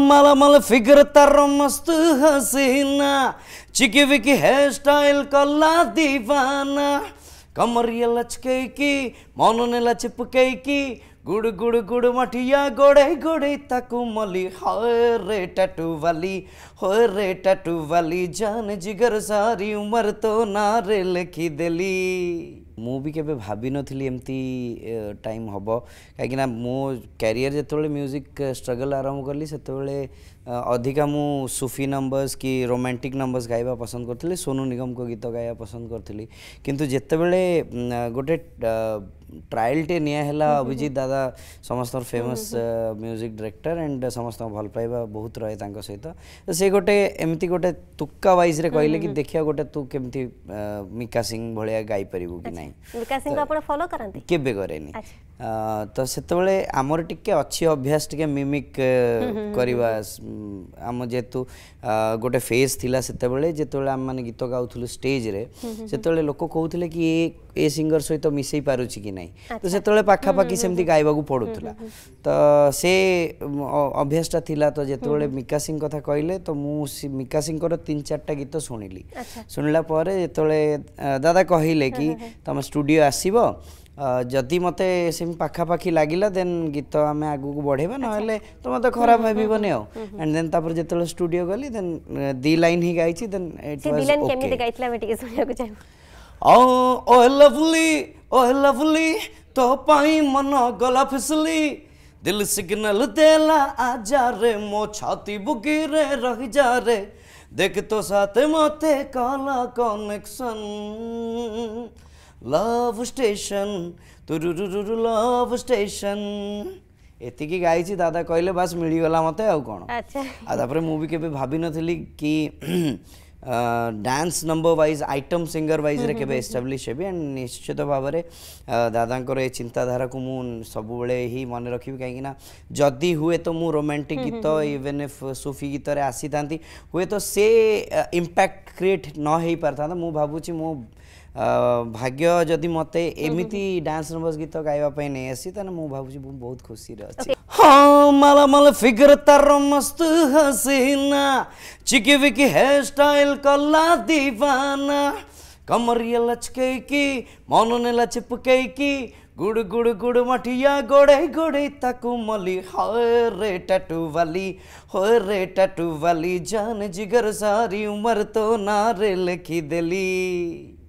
मलमल फिगर तर मस्त हसीना चिकी विकी हेयर स्टाइल कला दीवाना कमरिया लचकेकी मौन ने की गुड़ गुड़ गुड़ मठिया गोड़े गोड़े तकु मली होए टटू वाली होए टटू वाली जान जिगर सारी उम्र तो नारे लिखी दिली ମୁଁ ବି କେବେ ଭାବିନଥିଲି ଏମିତି ଟାଇମ୍ ହେବ କାହିଁକିନା ମୋ କ୍ୟାରିୟର ଯେତେବେଳେ ମ୍ୟୁଜିକ୍ ଷ୍ଟ୍ରଗଲ୍ ଆରମ୍ଭ କଲି ସେତେବେଳେ ଅଧିକା ମୁଁ ସୁଫି ନମ୍ବର୍ସ କି ରୋମାଣ୍ଟିକ୍ ନମ୍ବର୍ସ ଗାଇବା ପସନ୍ଦ କରିଥିଲି ସୋନୁ ନିଗମଙ୍କ ଗୀତ ଗାଇବା ପସନ୍ଦ କରିଥିଲି କିନ୍ତୁ ଯେତେବେଳେ ଗୋଟେ ଟ୍ରାଏଲ୍ଟେ ନିଆ ହେଲା ଅଭିଜିତ ଦାଦା ସମସ୍ତଙ୍କର ଫେମସ୍ ମ୍ୟୁଜିକ୍ ଡିରେକ୍ଟର ଆଣ୍ଡ ସମସ୍ତଙ୍କ ଭଲ ପାଇବା ବହୁତ ରହେ ତାଙ୍କ ସହିତ ସେ ଗୋଟେ ଏମିତି ଗୋଟେ ତୁକ୍କା ୱାଇଜ୍ରେ କହିଲେ କି ଦେଖିବା ଗୋଟେ ତୁ କେମିତି ମିକା ସିଂ ଭଳିଆ ଗାଇପାରିବୁ କି ନାହିଁ Ενδικά, εσείς έχετε φόβο για και ΕΥΚΑΣΕΙΝΚΑ. ତ ସେତେବେଳେ ଆମର ଟିକେ ଅଛି ଅଭ୍ୟାସ ଟିକେ ମିମିକ୍ କରିବା ଆମ ଯେହେତୁ ଗୋଟେ ଫେସ୍ ଥିଲା ସେତେବେଳେ ଯେତେବେଳେ ଆମେମାନେ ଗୀତ ଗାଉଥିଲୁ ଷ୍ଟେଜ୍ରେ ସେତେବେଳେ ଲୋକ କହୁଥିଲେ କି ଏ ଏ ସିଙ୍ଗର ସହିତ ମିଶାଇ ପାରୁଛି କି ନାହିଁ ତ ସେତେବେଳେ ପାଖାପାଖି ସେମିତି ଗାଇବାକୁ ପଡ଼ୁଥିଲା ତ ସେ ଅଭ୍ୟାସଟା ଥିଲା ତ ଯେତେବେଳେ ମିକା ସିଂ କଥା କହିଲେ ତ ମୁଁ ମିକା ସିଂଙ୍କର ତିନି ଚାରିଟା ଗୀତ ଶୁଣିଲି ଶୁଣିଲା ପରେ ଯେତେବେଳେ ଦାଦା କହିଲେ କି ତମେ ଷ୍ଟୁଡ଼ିଓ ଆସିବ ଯଦି ମୋତେ ସେମିତି ପାଖାପାଖି ଲାଗିଲା ଦେନ୍ ଗୀତ ଆମେ ଆଗକୁ ବଢ଼େଇବା ନହେଲେ ତ ମୋତେ ଖରାପ ଭାବିବନି ଆଉ ଆଣ୍ଡ ଦେନ୍ ତାପରେ ଯେତେବେଳେ ଷ୍ଟୁଡ଼ିଓ ଗଲି ଦେନ୍ ଦି ଲାଇନ୍ ହିଁ ଗାଇଛି ଦେନ୍ ଆଉ ଓ ଲଭଲି ଓ ଲଭଲି ତୋ ପାଇଁ ମନ ଗଲା ଫିସଲି ଦିଲ ସିଗ୍ନାଲ ଦେଲା ଆଜା ରେ ମୋ ଛାତି ବୁକିରେ ରହିଯା ରେ ଦେଖ ତୋ ସାଥେ ମୋତେ କଲା କନେକ୍ସନ୍ लभ स्टेसन तुरुरुरु लभ स्टेसन ଏତିକି ଗାଇଛି ଦାଦା କହିଲେ ବାସ୍ ମିଳିଗଲା ମୋତେ ଆଉ କ'ଣ ଆଉ ତାପରେ ମୁଁ ବି କେବେ ଭାବିନଥିଲି କି dance number wise item singer ୱାଇଜ୍ରେ କେବେ ଏଷ୍ଟାବ୍ଲିଶ୍ ହେବି ଆଣ୍ଡ ନିଶ୍ଚିତ ଭାବରେ ଦାଦାଙ୍କର ଏ ଚିନ୍ତାଧାରାକୁ ମୁଁ ସବୁବେଳେ ହିଁ ମନେ ରଖିବି କାହିଁକିନା ଯଦି ହୁଏ ତ ମୁଁ ରୋମାଣ୍ଟିକ୍ ଗୀତ ଇଭେନ୍ ଇଫ୍ ସୁଫି ଗୀତରେ ଆସିଥାନ୍ତି ହୁଏତ ସେ ଇମ୍ପାକ୍ଟ କ୍ରିଏଟ୍ ନ ହେଇପାରିଥାନ୍ତା ମୁଁ ଭାବୁଛି ମୁଁ भाग्य जदि मत एमती डांस नंबर्स गीत गाइबा नहीं आसी तेल मुझे बहुत खुशी अच्छे हाँ माल फिगर तार मस्त हसीना चिकी विकी हेयर स्टाइल कला दीवाना कमरिया लचकेकी मन ने लचपकेकी गुड़ गुड़ गुड़ मठिया गोड़े गोड़े ताकू मली होए टटू वाली होए टटू वाली जान जिगर सारी उम्र तो नारे लिखी दिली